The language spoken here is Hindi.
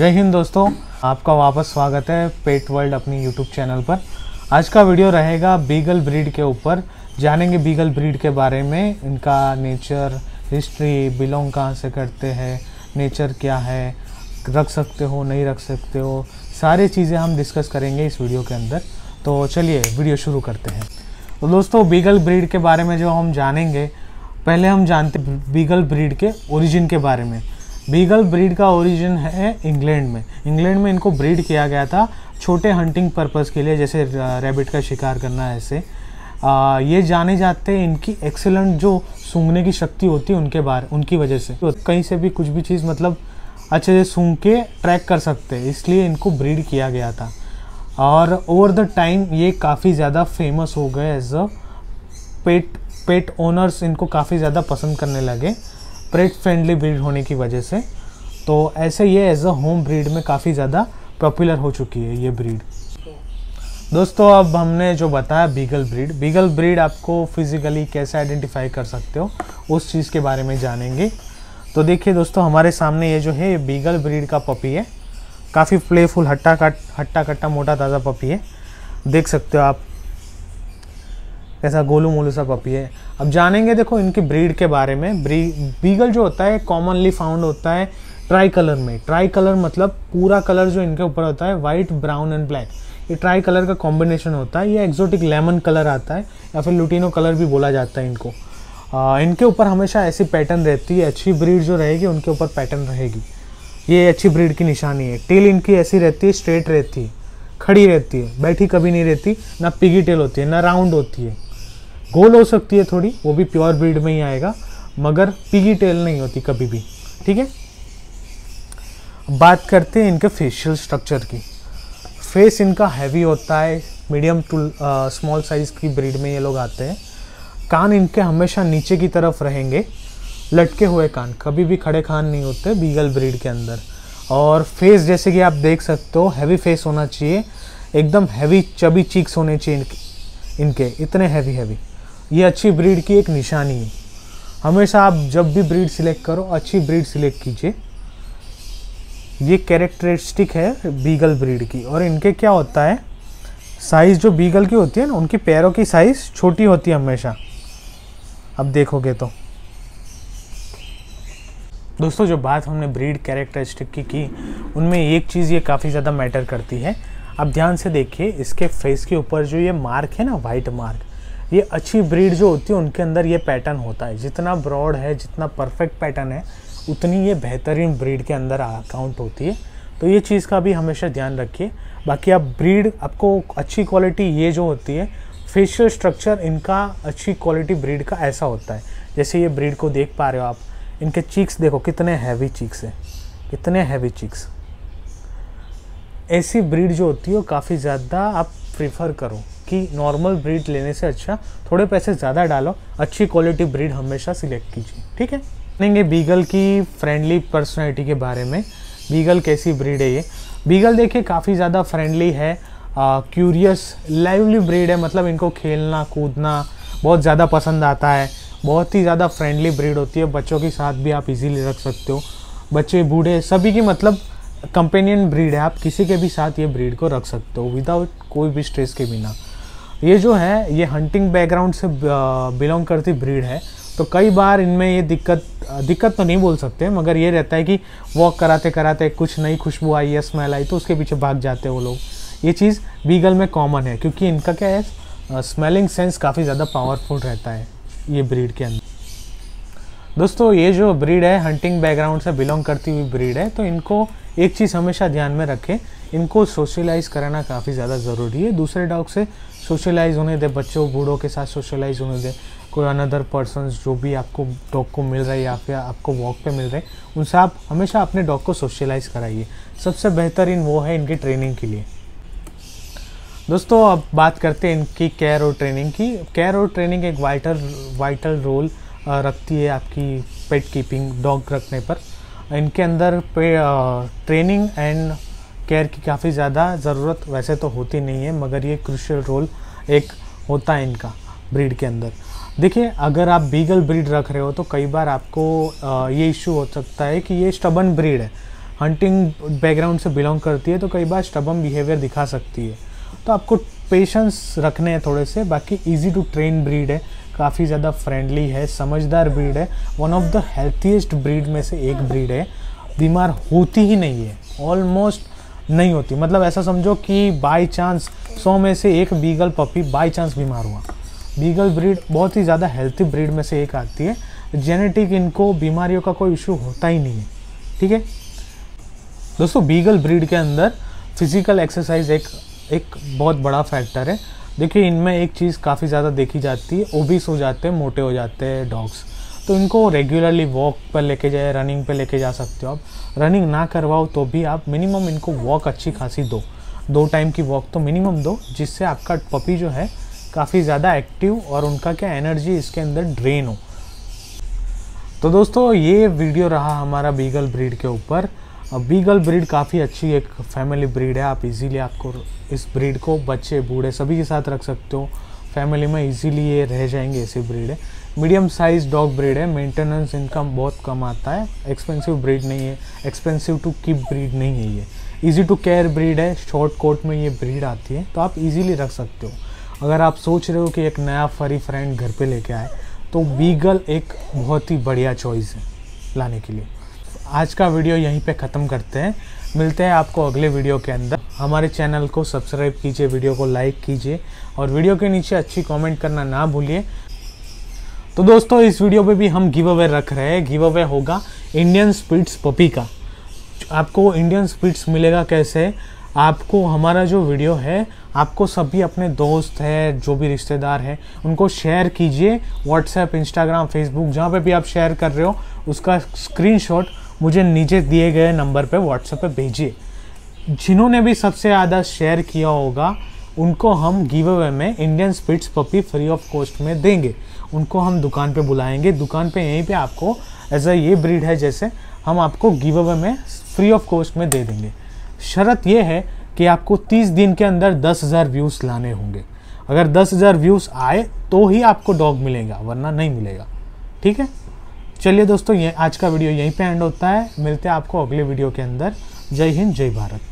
जय हिंद दोस्तों आपका वापस स्वागत है पेट वर्ल्ड अपनी यूट्यूब चैनल पर आज का वीडियो रहेगा बीगल ब्रीड के ऊपर जानेंगे बीगल ब्रीड के बारे में इनका नेचर हिस्ट्री बिलोंग कहाँ से करते हैं नेचर क्या है रख सकते हो नहीं रख सकते हो सारी चीज़ें हम डिस्कस करेंगे इस वीडियो के अंदर तो चलिए वीडियो शुरू करते हैं तो दोस्तों बीगल ब्रीड के बारे में जो हम जानेंगे पहले हम जानते बीगल ब्रीड के ओरिजिन के बारे में बीगल ब्रीड का ओरिजिन है इंग्लैंड में इंग्लैंड में इनको ब्रीड किया गया था छोटे हंटिंग पर्पज़ के लिए जैसे रैबिट का शिकार करना है ऐसे आ, ये जाने जाते हैं इनकी एक्सेलेंट जो सूंघने की शक्ति होती है उनके बारे उनकी वजह से तो कहीं से भी कुछ भी चीज़ मतलब अच्छे से सूंघ के ट्रैक कर सकते हैं इसलिए इनको ब्रीड किया गया था और ओवर द टाइम ये काफ़ी ज़्यादा फेमस हो गए as a pet pet owners इनको काफ़ी ज़्यादा पसंद करने लगे प्रेट फ्रेंडली ब्रीड होने की वजह से तो ऐसे ये एज अ होम ब्रीड में काफ़ी ज़्यादा पॉपुलर हो चुकी है ये ब्रीड दोस्तों अब हमने जो बताया बीगल ब्रीड बीगल ब्रीड आपको फिजिकली कैसे आइडेंटिफाई कर सकते हो उस चीज़ के बारे में जानेंगे तो देखिए दोस्तों हमारे सामने ये जो है ये बीगल ब्रीड का पपी है काफ़ी प्लेफुल हट्टा कट हट्टा कट्टा मोटा ताज़ा पपी है देख सकते हो आप जैसा गोलू मोलू सा पपी है अब जानेंगे देखो इनकी ब्रीड के बारे में बीगल जो होता है कॉमनली फाउंड होता है ट्राई कलर में ट्राई कलर मतलब पूरा कलर जो इनके ऊपर होता है वाइट ब्राउन एंड ब्लैक ये ट्राई कलर का कॉम्बिनेशन होता है ये एक्जोटिक लेमन कलर आता है या फिर लुटिनो कलर भी बोला जाता है इनको आ, इनके ऊपर हमेशा ऐसी पैटर्न रहती है अच्छी ब्रीड जो रहेगी उनके ऊपर पैटर्न रहेगी ये अच्छी ब्रीड की निशानी है टेल इनकी ऐसी रहती है स्ट्रेट रहती है खड़ी रहती है बैठी कभी नहीं रहती ना पिगी टेल होती है ना राउंड होती है गोल हो सकती है थोड़ी वो भी प्योर ब्रीड में ही आएगा मगर पिगी टेल नहीं होती कभी भी ठीक है बात करते हैं इनके फेशियल स्ट्रक्चर की फेस इनका हैवी होता है मीडियम टू स्मॉल साइज़ की ब्रीड में ये लोग आते हैं कान इनके हमेशा नीचे की तरफ रहेंगे लटके हुए कान कभी भी खड़े कान नहीं होते बीगल ब्रीड के अंदर और फेस जैसे कि आप देख सकते हो हैवी फेस होना चाहिए एकदम हैवी चबी चीक्स होने चाहिए इनके इतने हैवी हैवी ये अच्छी ब्रीड की एक निशानी है हमेशा आप जब भी ब्रीड सिलेक्ट करो अच्छी ब्रीड सिलेक्ट कीजिए ये कैरेक्टरिस्टिक है बीगल ब्रीड की और इनके क्या होता है साइज़ जो बीगल की होती है ना उनकी पैरों की साइज़ छोटी होती है हमेशा अब देखोगे तो दोस्तों जो बात हमने ब्रीड कैरेक्टरिस्टिक की की उनमें एक चीज़ ये काफ़ी ज़्यादा मैटर करती है अब ध्यान से देखिए इसके फेस के ऊपर जो ये मार्क है ना वाइट मार्क ये अच्छी ब्रीड जो होती है उनके अंदर ये पैटर्न होता है जितना ब्रॉड है जितना परफेक्ट पैटर्न है उतनी ये बेहतरीन ब्रीड के अंदर काउंट होती है तो ये चीज़ का भी हमेशा ध्यान रखिए बाकी आप ब्रीड आपको अच्छी क्वालिटी ये जो होती है फेशियल स्ट्रक्चर इनका अच्छी क्वालिटी ब्रीड का ऐसा होता है जैसे ये ब्रीड को देख पा रहे हो आप इनके चीक्स देखो कितने हैवी चीक्स हैं कितने हैवी चीक्स ऐसी ब्रीड जो होती है हो, काफ़ी ज़्यादा आप प्रीफर करो कि नॉर्मल ब्रीड लेने से अच्छा थोड़े पैसे ज़्यादा डालो अच्छी क्वालिटी ब्रीड हमेशा सिलेक्ट कीजिए ठीक है देखेंगे बीगल की फ्रेंडली पर्सनैलिटी के बारे में बीगल कैसी ब्रीड है ये बीगल देखिए काफ़ी ज़्यादा फ्रेंडली है क्यूरियस लाइवली ब्रीड है मतलब इनको खेलना कूदना बहुत ज़्यादा पसंद आता है बहुत ही ज़्यादा फ्रेंडली ब्रीड होती है बच्चों के साथ भी आप इजीली रख सकते हो बच्चे बूढ़े सभी की मतलब कंपेनियन ब्रीड है आप किसी के भी साथ ये ब्रीड को रख सकते हो विदाउट कोई भी स्ट्रेस के बिना ये जो है ये हंटिंग बैकग्राउंड से बिलोंग करती ब्रीड है तो कई बार इनमें ये दिक्कत दिक्कत तो नहीं बोल सकते मगर ये रहता है कि वॉक कराते कराते कुछ नई खुशबू आई या स्मेल आई तो उसके पीछे भाग जाते हैं वो लोग ये चीज़ बीगल में कॉमन है क्योंकि इनका क्या है स्मेलिंग सेंस काफ़ी ज़्यादा पावरफुल रहता है ये ब्रीड के अंदर दोस्तों ये जो ब्रीड है हंटिंग बैकग्राउंड से बिलोंग करती हुई ब्रीड है तो इनको एक चीज़ हमेशा ध्यान में रखें इनको सोशलाइज कराना काफ़ी ज़्यादा ज़रूरी है दूसरे डॉग से सोशलाइज होने दें बच्चों बूढ़ों के साथ सोशलाइज होने दें कोई अनदर पर्सन जो भी आपको डॉग को मिल रहा है या फिर आपको वॉक पे मिल रहे हैं उनसे आप हमेशा अपने डॉग को सोशलाइज कराइए सबसे बेहतरीन वो है इनकी ट्रेनिंग के लिए दोस्तों अब बात करते हैं इनकी केयर और ट्रेनिंग की केयर और ट्रेनिंग एक वाइटल वाइटल रोल रखती है आपकी पेट कीपिंग डॉग रखने पर इनके अंदर पे ट्रेनिंग एंड केयर की काफ़ी ज़्यादा ज़रूरत वैसे तो होती नहीं है मगर ये क्रिशियल रोल एक होता है इनका ब्रीड के अंदर देखिए अगर आप बीगल ब्रीड रख रहे हो तो कई बार आपको ये इश्यू हो सकता है कि ये स्टबन ब्रीड है हंटिंग बैकग्राउंड से बिलोंग करती है तो कई बार स्टबन बिहेवियर दिखा सकती है तो आपको पेशेंस रखने हैं थोड़े से बाकी इजी टू ट्रेन ब्रीड है काफ़ी ज़्यादा फ्रेंडली है समझदार ब्रीड है one of the healthiest breed में से एक ब्रीड है बीमार होती ही नहीं है ऑलमोस्ट नहीं होती मतलब ऐसा समझो कि बाई चांस सौ में से एक बीगल पपी बाई चांस बीमार हुआ बीगल ब्रीड बहुत ही ज़्यादा हेल्थी ब्रीड में से एक आती है जेनेटिक इनको बीमारियों का कोई इशू होता ही नहीं है ठीक है दोस्तों बीगल ब्रीड के अंदर फिजिकल एक्सरसाइज एक एक बहुत बड़ा फैक्टर है देखिए इनमें एक चीज़ काफ़ी ज़्यादा देखी जाती है ओबिस हो जाते हैं मोटे हो जाते हैं डॉग्स तो इनको रेगुलरली वॉक पर लेके जाए रनिंग पर लेके जा सकते हो आप रनिंग ना करवाओ तो भी आप मिनिमम इनको वॉक अच्छी खासी दो दो टाइम की वॉक तो मिनिमम दो जिससे आपका पपी जो है काफ़ी ज़्यादा एक्टिव और उनका क्या एनर्जी इसके अंदर ड्रेन हो तो दोस्तों ये वीडियो रहा हमारा बीगल ब्रीड के ऊपर बीगल ब्रीड काफ़ी अच्छी एक फैमिली ब्रीड है आप इजीली आपको इस ब्रीड को बच्चे बूढ़े सभी के साथ रख सकते हो फैमिली में इजीली ये रह जाएंगे ऐसी ब्रीड है मीडियम साइज डॉग ब्रीड है मेंटेनेंस इनकम बहुत कम आता है एक्सपेंसिव ब्रीड नहीं है एक्सपेंसिव टू कीप ब्रीड नहीं है ये इजी टू केयर ब्रीड है शॉर्ट कोट में ये ब्रीड आती है तो आप इजीली रख सकते हो अगर आप सोच रहे हो कि एक नया फरी फ्रेंड घर पे लेके आए तो बीगल एक बहुत ही बढ़िया चॉइस है लाने के लिए आज का वीडियो यहीं पे ख़त्म करते हैं मिलते हैं आपको अगले वीडियो के अंदर हमारे चैनल को सब्सक्राइब कीजिए वीडियो को लाइक कीजिए और वीडियो के नीचे अच्छी कमेंट करना ना भूलिए तो दोस्तों इस वीडियो में भी हम गिव अवे रख रहे हैं गिव अवे होगा इंडियन स्पीड्स पपी का आपको इंडियन स्पीड्स मिलेगा कैसे आपको हमारा जो वीडियो है आपको सभी अपने दोस्त है जो भी रिश्तेदार है उनको शेयर कीजिए व्हाट्सएप इंस्टाग्राम फेसबुक जहाँ पे भी आप शेयर कर रहे हो उसका स्क्रीनशॉट मुझे नीचे दिए गए नंबर पे व्हाट्सएप पे भेजिए जिन्होंने भी सबसे ज़्यादा शेयर किया होगा उनको हम गिव अवे में Indian spitz puppy free of cost में देंगे उनको हम दुकान पे बुलाएंगे दुकान पे यहीं पे आपको एज अ ये ब्रीड है जैसे हम आपको गिव अवे में फ्री ऑफ कॉस्ट में दे देंगे शर्त यह है कि आपको 30 दिन के अंदर 10,000 व्यूज़ लाने होंगे अगर 10,000 व्यूज़ आए तो ही आपको डॉग मिलेगा वरना नहीं मिलेगा ठीक है चलिए दोस्तों ये आज का वीडियो यहीं पे एंड होता है मिलते हैं आपको अगले वीडियो के अंदर जय हिंद जय भारत